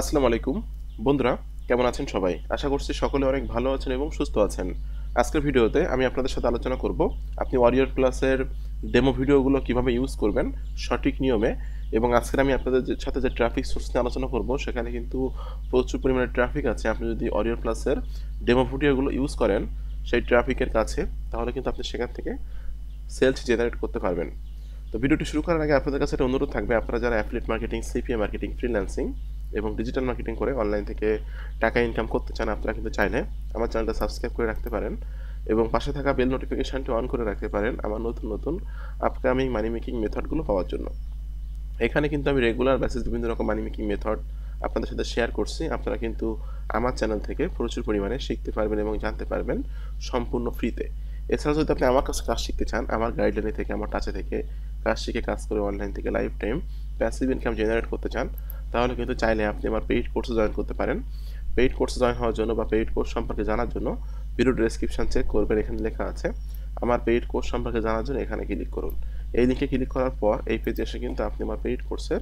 আসসালামু আলাইকুম বন্ধুরা কেমন আছেন সবাই আশা করছি সকলে অনেক ভালো আছেন এবং সুস্থ আছেন আজকের ভিডিওতে আমি আপনাদের সাথে আলোচনা করব আপনি ওয়ারিয়র প্লাসের ডেমো ভিডিওগুলো কিভাবে ইউজ করবেন সঠিক নিয়মে এবং আজকের আমি আপনাদের সাথে যে ট্রাফিক সোর্স নিয়ে আলোচনা করব সেখানে কিন্তু প্রচুর পরিমাণে ট্রাফিক আছে আপনি যদি অরিয়র প্লাসের ডেমো ভিডিওগুলো ইউজ করেন সেই ট্রাফিকের কাছে তাহলে কিন্তু আপনি সেখান থেকে সেলস জেনারেট করতে পারবেন তো ভিডিওটি শুরু করার আগে আপনাদের কাছে একটা অনুরোধ থাকবে আপনারা যারা affiliate marketing CPA marketing freelancing এবং ডিজিটাল মার্কেটিং করে অনলাইন থেকে টাকা ইনকাম করতে চান আপনারা কিন্তু চাইলে আমার চ্যানেলটা সাবস্ক্রাইব করে রাখতে পারেন এবং পাশে থাকা বেল নোটিফিকেশানটি অন করে রাখতে পারেন আমার নতুন নতুন আপকামিং মানি মেকিং মেথডগুলো পাওয়ার জন্য এখানে কিন্তু আমি রেগুলার বেসিস বিভিন্ন রকম মানি মেকিং মেথড আপনাদের সাথে শেয়ার করছি আপনারা কিন্তু আমার চ্যানেল থেকে প্রচুর পরিমাণে শিখতে পারবেন এবং জানতে পারবেন সম্পূর্ণ ফ্রিতে এছাড়া যদি আপনি আমার কাছে কাজ শিখতে চান আমার গাইডলাইনে থেকে আমার টাচে থেকে কাজ শিখে কাজ করে অনলাইন থেকে lifetime passive income generate করতে চান তাহলে কিন্তু চাইলে আপনি আমার পেইড কোর্সে জয়েন করতে পারেন পেইড কোর্সে জয়েন হওয়ার জন্য বা পেইড কোর্স সম্পর্কে জানার জন্য ভিডিও ডিসক্রিপশান চেক করবেন এখানে লেখা আছে আমার পেইড কোর্স সম্পর্কে জানার জন্য এখানে ক্লিক করুন এই লিঙ্কে ক্লিক করার পর এই পেজে এসে কিন্তু আপনি আমার পেইড কোর্সের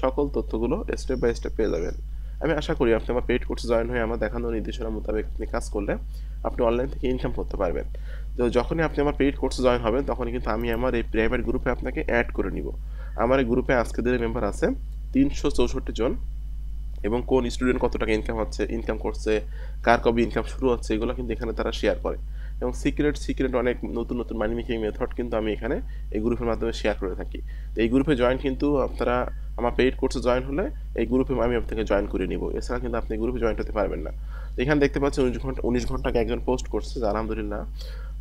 সকল তথ্যগুলো স্টেপ বাই স্টেপ পেয়ে যাবেন আমি আশা করি আপনি আমার পেইড কোর্সে জয়েন হয়ে আমার দেখানো নির্দেশনা মোতাবেক আপনি কাজ করলে আপনি অনলাইন থেকে ইনকাম করতে পারবেন তো যখনই আপনি আমার পেইড কোর্সে জয়েন হবেন তখনই কিন্তু আমি আমার এই প্রাইভেট গ্রুপে আপনাকে অ্যাড করে নিব আমার এই গ্রুপে আজকে দিনের মেম্বার আছে তিনশো চৌষট্টি জন এবং কোন স্টুডেন্ট কত টাকা ইনকাম হচ্ছে ইনকাম করছে কার কবে ইনকাম শুরু হচ্ছে এগুলো কিন্তু এখানে তারা শেয়ার করে এবং সিক্রেট সিক্রেট অনেক নতুন নতুন মানি মেকিং মেথড কিন্তু আমি এখানে এই গ্রুপের মাধ্যমে শেয়ার করে থাকি তো এই গ্রুপে জয়েন কিন্তু আপনারা আমার পেইড কোর্সে জয়েন হলে এই গ্রুপে আমি আপনাকে জয়েন করে নিব এছাড়া কিন্তু আপনি গ্রুপে জয়েন হতে পারবেন না তো এখানে দেখতে পাচ্ছেন উনিশ ঘন্টা উনিশ ঘন্টাকে একজন পোস্ট করছে যে আলহামদুলিল্লাহ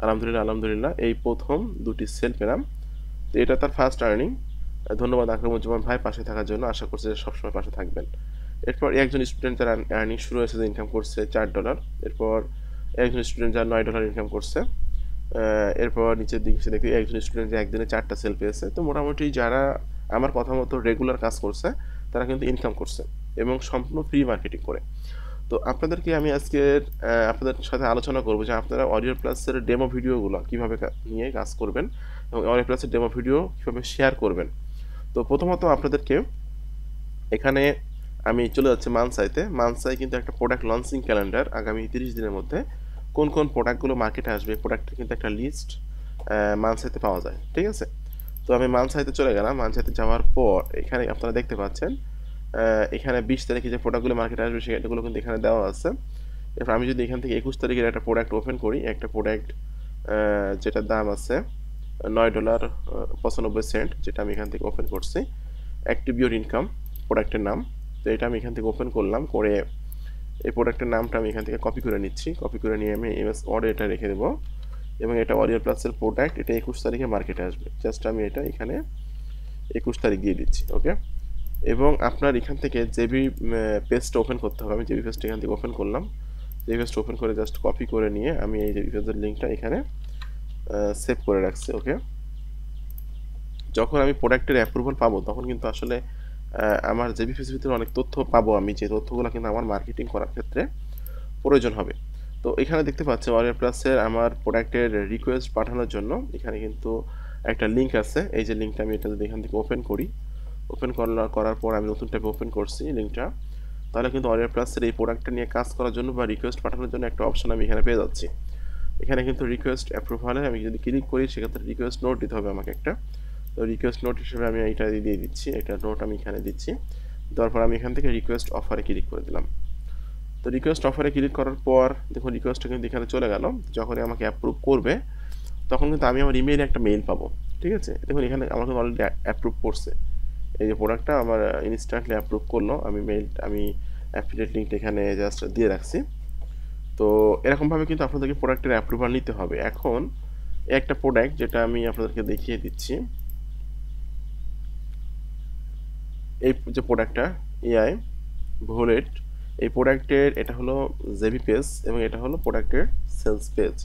আলহামদুলিল্লাহ আলহামদুলিল্লাহ এই প্রথম দুটি সেল পেলাম তো এটা তার ফার্স্ট আর্নিং ধন্যবাদ আকরামুজ্জামান ভাই পাশে থাকার জন্য আশা করছি যে সবসময় পাশে থাকবেন এরপর একজন স্টুডেন্ট তার আর্নিং শুরু হয়েছে যে ইনকাম করছে চার ডলার এরপর একজন স্টুডেন্ট যার নয় ডলার ইনকাম করছে এরপর নিচের দিকে সে দেখি একজন স্টুডেন্ট যে একদিনে চারটা সেল পেয়েছে তো মোটামুটি যারা আমার কথা মতো রেগুলার কাজ করছে তারা কিন্তু ইনকাম করছে এবং সম্পূর্ণ ফ্রি মার্কেটিং করে তো আপনাদেরকে আমি আজকে আপনাদের সাথে আলোচনা করব যে আপনারা অডিও প্লাসের ডেমো ভিডিওগুলো কীভাবে নিয়ে কাজ করবেন এবং অডিও প্লাসের ডেমো ভিডিও কীভাবে শেয়ার করবেন তো প্রথমত আপনাদেরকে এখানে আমি চলে যাচ্ছি মানসাইতে মানসাই কিন্তু একটা প্রোডাক্ট লঞ্চিং ক্যালেন্ডার আগামী তিরিশ দিনের মধ্যে কোন কোন প্রোডাক্টগুলো মার্কেটে আসবে প্রোডাক্টের কিন্তু একটা লিস্ট মানসাইতে পাওয়া যায় ঠিক আছে তো আমি মানসাইতে চলে গেলাম মানসাইতে যাওয়ার পর এখানে আপনারা দেখতে পাচ্ছেন এখানে বিশ তারিখে যে প্রোডাক্টগুলো মার্কেটে আসবে সেগুলো কিন্তু এখানে দেওয়া আছে এরপর আমি যদি এখান থেকে একুশ তারিখের একটা প্রোডাক্ট ওপেন করি একটা প্রোডাক্ট যেটার দাম আছে নয় ডলার পঁচানব্বই সেন্ট যেটা আমি এখান থেকে ওপেন করছি অ্যাক্টিভ ইউর ইনকাম প্রোডাক্টের নাম তো এটা আমি এখান থেকে ওপেন করলাম করে এই প্রোডাক্টের নামটা আমি এখান থেকে কপি করে নিচ্ছি কপি করে নিয়ে আমি এমএস অর্ডার এটা রেখে দেবো এবং এটা অরিয়ার প্লাসের প্রোডাক্ট এটা একুশ তারিখে মার্কেটে আসবে জাস্ট আমি এটা এখানে একুশ তারিখ দিয়ে দিচ্ছি ওকে এবং আপনার এখান থেকে জেবি পেজটা ওপেন করতে হবে আমি জেবি পেস্ট এখান থেকে ওপেন করলাম জেবি পেস্ট ওপেন করে জাস্ট কপি করে নিয়ে আমি এই জেবি পেস্টের লিঙ্কটা এখানে সেভ করে রাখছি ওকে যখন আমি প্রোডাক্টের অ্যাপ্রুভাল পাবো তখন কিন্তু আসলে আমার জেবিফিস ভিতরে অনেক তথ্য পাবো আমি যে তথ্যগুলো কিন্তু আমার মার্কেটিং করার ক্ষেত্রে প্রয়োজন হবে তো এখানে দেখতে পাচ্ছি ওয়ারিয়ার প্লাসের আমার প্রোডাক্টের রিকোয়েস্ট পাঠানোর জন্য এখানে কিন্তু একটা লিঙ্ক আছে এই যে লিঙ্কটা আমি এটা যদি এখান থেকে ওপেন করি ওপেন করার পর আমি নতুন ট্যাপে ওপেন করছি লিঙ্কটা তাহলে কিন্তু ওয়ারিয়ার প্লাসের এই প্রোডাক্টটা নিয়ে কাজ করার জন্য বা রিকোয়েস্ট পাঠানোর জন্য একটা অপশন আমি এখানে পেয়ে যাচ্ছি এখানে কিন্তু রিকোয়েস্ট অ্যাপ্রুভালে আমি যদি ক্লিক করি সেক্ষেত্রে রিকোয়েস্ট নোট দিতে হবে আমাকে একটা তো রিকোয়েস্ট নোট হিসেবে আমি এটা দিয়ে দিচ্ছি একটা নোট আমি এখানে দিচ্ছি দেওয়ার পর আমি এখান থেকে রিকোয়েস্ট অফারে ক্লিক করে দিলাম তো রিকোয়েস্ট অফারে ক্লিক করার পর দেখুন রিকোয়েস্টটা কিন্তু এখানে চলে গেল যখনই আমাকে অ্যাপ্রুভ করবে তখন কিন্তু আমি আমার ইমেইলে একটা মেইল পাবো ঠিক আছে দেখুন এখানে আমাকে অলরেডি অ্যাপ্রুভ করছে এই যে প্রোডাক্টটা আমার ইনস্ট্যান্টলি অ্যাপ্রুভ করলো আমি মেইল আমি অ্যাফিলিয়েট লিঙ্কটা এখানে জাস্ট দিয়ে রাখছি তো এরকমভাবে কিন্তু আপনাদেরকে প্রোডাক্টের অ্যাপ্রুভাল নিতে হবে এখন একটা প্রোডাক্ট যেটা আমি আপনাদেরকে দেখিয়ে দিচ্ছি এই যে প্রোডাক্টটা এআই ভোলেট এই প্রোডাক্টের এটা হলো জেভি পেজ এবং এটা হলো প্রোডাক্টের সেলস পেজ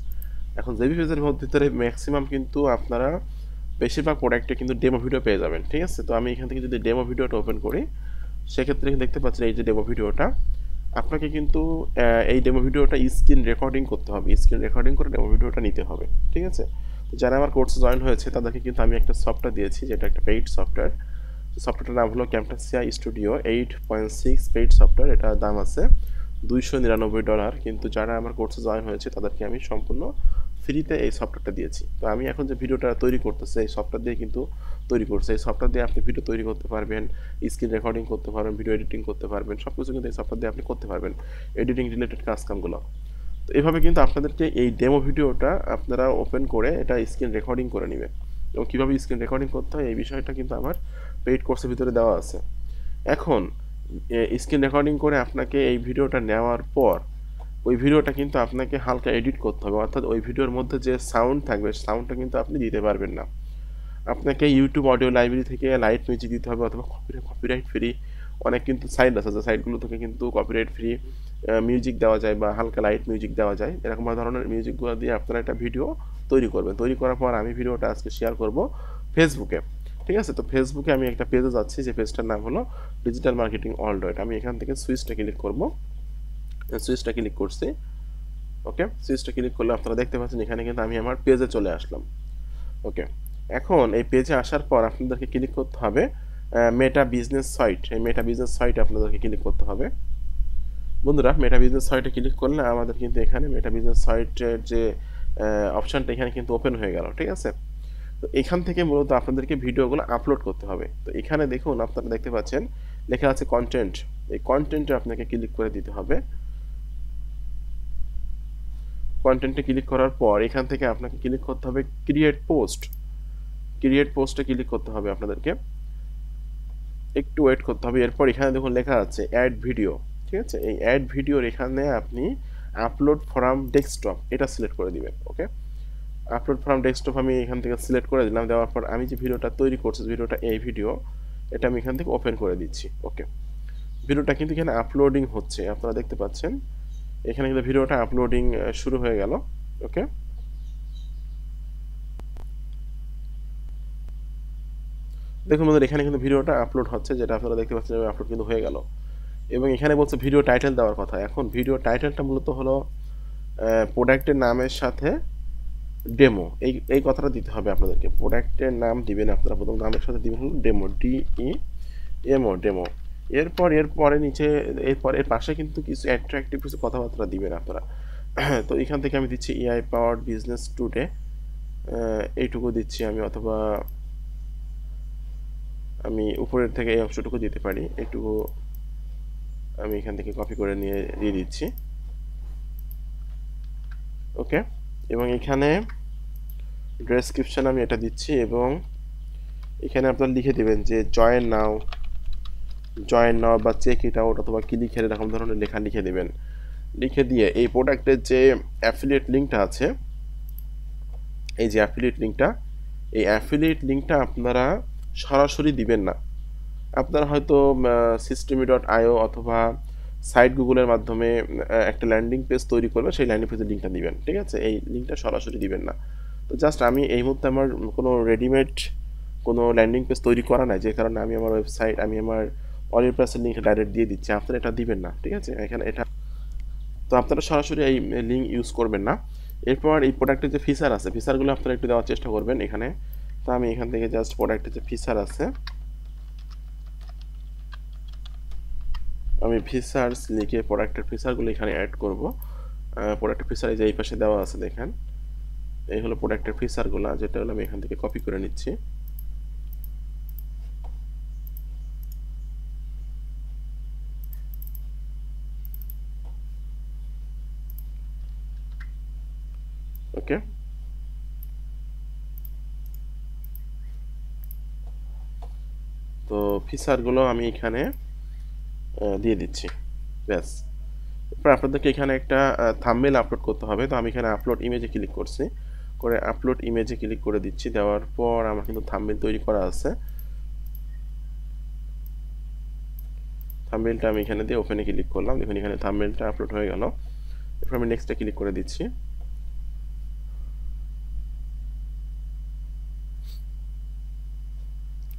এখন জেভি পেজের ভিতরে ম্যাক্সিমাম কিন্তু আপনারা বেশিরভাগ প্রোডাক্টে কিন্তু ডেমো ভিডিও পেয়ে যাবেন ঠিক আছে তো আমি এখান থেকে যদি ডেমো ভিডিওটা ওপেন করি সেক্ষেত্রে দেখতে পাচ্ছি এই যে ডেমো ভিডিওটা আপনাকে কিন্তু এই ডেমো ভিডিওটা স্ক্রিন রেকর্ডিং করতে হবে স্ক্রিন রেকর্ডিং করে ডেমো ভিডিওটা নিতে হবে ঠিক আছে তো যারা আমার কোর্সে জয়েন হয়েছে তাদেরকে কিন্তু আমি একটা সফটওয়্যার দিয়েছি যেটা একটা পেইড সফটওয়্যার সফটওয়্যারটার নাম হলো Camtasia studio eight point six paid software এটার দাম আছে দুইশো নিরানব্বই ডলার কিন্তু যারা আমার কোর্সে জয়েন হয়েছে তাদেরকে আমি সম্পূর্ণ ফ্রিতে এই সফটওয়্যারটা দিয়েছি তো আমি এখন যে ভিডিওটা তৈরি করতেছি এই সফটওয়্যার দিয়ে কিন্তু তৈরি করছে এই সফটওয়্যার দিয়ে আপনি ভিডিও তৈরি করতে পারবেন স্ক্রিন রেকর্ডিং করতে পারবেন ভিডিও এডিটিং করতে পারবেন সব কিছু কিন্তু এই সফটওয়্যার দিয়ে আপনি করতে পারবেন এডিটিং রিলেটেড কাজকামগুলো তো এভাবে কিন্তু আপনাদেরকে এই ডেমো ভিডিওটা আপনারা ওপেন করে এটা স্ক্রিন রেকর্ডিং করে নেবেন এবং কীভাবে স্ক্রিন রেকর্ডিং করতে হয় এই বিষয়টা কিন্তু আমার পেইড কোর্সের ভিতরে দেওয়া আছে এখন স্ক্রিন রেকর্ডিং করে আপনাকে এই ভিডিওটা নেওয়ার পর ওই ভিডিওটা কিন্তু আপনাকে হালকা এডিট করতে হবে অর্থাৎ ওই ভিডিওর মধ্যে যে সাউন্ড থাকবে সাউন্ডটা কিন্তু আপনি দিতে পারবেন না আপনাকে ইউটিউব অডিও লাইব্রেরি থেকে লাইট মিউজিক দিতে হবে অথবা কপিরাইট ফ্রি অনেক কিন্তু সাইট আছে যে সাইটগুলো থেকে কিন্তু কপিরাইট ফ্রি মিউজিক দেওয়া যায় বা হালকা লাইট মিউজিক দেওয়া যায় এরকম ধরনের মিউজিকগুলো দিয়ে আপনারা একটা ভিডিও তৈরি করবেন তৈরি করার পর আমি ভিডিওটা আজকে শেয়ার করব ফেসবুকে ঠিক আছে তো ফেসবুকে আমি একটা পেজে যাচ্ছি যে পেজটার নাম হলো ডিজিটাল মার্কেটিং অলডয়েড আমি এখান থেকে সুইচটা ক্লিক করব সুইচটা ক্লিক করছি ওকে সুইচটা ক্লিক করলে আপনারা দেখতে পাচ্ছেন এখানে কিন্তু আমি আমার পেজে চলে আসলাম ওকে এখন এই পেজে আসার পর আপনাদেরকে ক্লিক করতে হবে মেটা বিজনেস সাইট এই মেটা বিজনেস সাইটে আপনাদেরকে ক্লিক করতে হবে বন্ধুরা মেটা বিজনেস সাইটে ক্লিক করলে আমাদের কিন্তু এখানে মেটা বিজনেস সাইটের যে অপশানটা এখানে কিন্তু ওপেন হয়ে গেল ঠিক আছে তো এখান থেকে মূলত আপনাদেরকে ভিডিওগুলো আপলোড করতে হবে তো এখানে দেখুন আপনারা দেখতে পাচ্ছেন লেখা আছে কন্টেন্ট এই কন্টেন্টে আপনাকে ক্লিক করে দিতে হবে কন্টেন্টে ক্লিক করার পর এখান থেকে আপনাকে ক্লিক করতে হবে ক্রিয়েট পোস্ট ক্রিয়েট পোস্টে ক্লিক করতে হবে আপনাদেরকে একটু ওয়েট করতে হবে এরপর এখানে দেখুন লেখা আছে অ্যাড ভিডিও ঠিক আছে এই অ্যাড ভিডিওর এখানে আপনি আপলোড ফ্রম ডেস্কটপ এটা সিলেক্ট করে দিবেন ওকে আপলোড ফ্রম ডেস্কটপ আমি এখান থেকে সিলেক্ট করে দিলাম দেওয়ার পর আমি যে ভিডিওটা তৈরি করছি ভিডিওটা এই ভিডিও এটা আমি এখান থেকে ওপেন করে দিচ্ছি ওকে ভিডিওটা কিন্তু এখানে আপলোডিং হচ্ছে আপনারা দেখতে পাচ্ছেন এখানে কিন্তু ভিডিওটা আপলোডিং শুরু হয়ে গেল ওকে দেখুন বন্ধুরা এখানে কিন্তু ভিডিওটা আপলোড হচ্ছে যেটা আপনারা দেখতে পাচ্ছেন আপলোড কিন্তু হয়ে গেল এবং এখানে বলছে ভিডিও টাইটেল দেওয়ার কথা এখন ভিডিও টাইটেলটা মূলত হলো প্রোডাক্টের নামের সাথে ডেমো এই এই কথাটা দিতে হবে আপনাদেরকে প্রোডাক্টের নাম দিবেন আপনারা প্রথম নামের সাথে দিবেন হলো ডেমো ডিই এমও ডেমো এরপর এরপরে নিচে এরপর এর পাশে কিন্তু কিছু অ্যাট্রাকটিভ কিছু কথাবার্তা দিবেন আপনারা তো এখান থেকে আমি দিচ্ছি এআই পাওয়ার বিজনেস টুডে এইটুকু দিচ্ছি আমি অথবা আমি উপরের থেকে এই অংশটুকু দিতে পারি এটুকু আমি এখান থেকে কপি করে নিয়ে দিয়ে দিচ্ছি ওকে এবং এখানে ডেসক্রিপশন আমি এটা দিচ্ছি এবং এখানে আপনারা লিখে দেবেন যে জয়েন নাও জয়েন নাও বা চেক ইট আউট অথবা ক্লিক হেড এরকম ধরনের লেখা লিখে দেবেন লিখে দিয়ে এই প্রোডাক্টের যে অ্যাফিলিয়েট লিঙ্কটা আছে এই যে অ্যাফিলিয়েট লিঙ্কটা এই অ্যাফিলিয়েট লিঙ্কটা আপনারা সরাসরি দিবেন না আপনারা হয়তো সিস্টেমি ডট আইও অথবা সাইট গুগলের মাধ্যমে একটা ল্যান্ডিং পেজ তৈরি করবেন সেই ল্যান্ডিং পেজের লিঙ্কটা দিবেন ঠিক আছে এই লিঙ্কটা সরাসরি দিবেন না তো জাস্ট আমি এই মুহূর্তে আমার কোনো রেডিমেড কোনো ল্যান্ডিং পেজ তৈরি করা নাই যে কারণে আমি আমার ওয়েবসাইট আমি আমার অলির প্রেসের লিঙ্ক ডাইরেক্ট দিয়ে দিচ্ছি আপনারা এটা দিবেন না ঠিক আছে এখানে এটা তো আপনারা সরাসরি এই লিঙ্ক ইউজ করবেন না এরপর এই প্রোডাক্টের যে ফিচার আছে ফিচারগুলো আপনারা একটু দেওয়ার চেষ্টা করবেন এখানে তো আমি এখান থেকে জাস্ট প্রোডাক্টের যে ফিচার আছে আমি ফিচার্স লিখে প্রোডাক্টের ফিচারগুলো এখানে অ্যাড করব প্রোডাক্টের ফিচার যে এই পাশে দেওয়া আছে দেখেন এই হলো প্রোডাক্টের ফিচারগুলো যেটা হলো আমি এখান থেকে কপি করে নিচ্ছি তো ফিচারগুলো আমি এখানে দিয়ে দিচ্ছি ব্যাস এরপর আপনাদেরকে এখানে একটা থামমেল আপলোড করতে হবে তো আমি এখানে আপলোড ইমেজে ক্লিক করছি করে আপলোড ইমেজে ক্লিক করে দিচ্ছি দেওয়ার পর আমার কিন্তু থামমেল তৈরি করা আছে থামমেলটা আমি এখানে দিয়ে ওপেনে ক্লিক করলাম দেখুন এখানে থামমেলটা আপলোড হয়ে গেল এরপর আমি নেক্সটে ক্লিক করে দিচ্ছি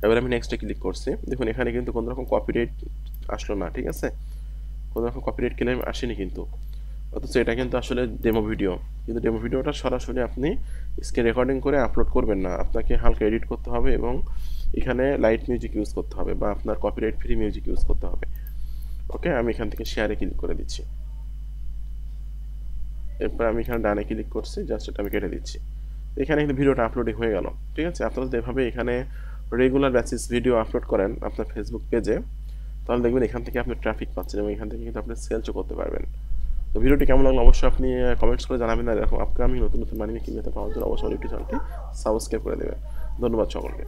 এবার আমি নেক্সটে ক্লিক করছি দেখুন এখানে কিন্তু কোনো রকম কপিরাইট আসলো না ঠিক আছে কোনো রকম কপিরাইট ক্লেম আসেনি কিন্তু অথচ এটা কিন্তু আসলে ডেমো ভিডিও কিন্তু ডেমো ভিডিওটা সরাসরি আপনি স্ক্রিন রেকর্ডিং করে আপলোড করবেন না আপনাকে হালকা এডিট করতে হবে এবং এখানে লাইট মিউজিক ইউজ করতে হবে বা আপনার কপিরাইট ফ্রি মিউজিক ইউজ করতে হবে ওকে আমি এখান থেকে শেয়ারে ক্লিক করে দিচ্ছি এরপর আমি এখানে ডানে ক্লিক করছি জাস্ট এটা আমি কেটে দিচ্ছি এখানে কিন্তু ভিডিওটা আপলোডিং হয়ে গেল ঠিক আছে আপনারা যেভাবে এখানে রেগুলার বেসিস ভিডিও আপলোড করেন আপনার ফেসবুক পেজে তাহলে দেখবেন এখান থেকে আপনি ট্রাফিক পাচ্ছেন এবং এখান থেকে কিন্তু আপনি সেলসও করতে পারবেন তো ভিডিওটি কেমন লাগলো অবশ্যই আপনি কমেন্টস করে জানাবেন আর এরকম আপকামিং নতুন নতুন মানি কিনতে পাওয়ার জন্য অবশ্যই ইউটিউব চ্যানেলটি সাবস্ক্রাইব করে দেবেন ধন্যবাদ সকলকে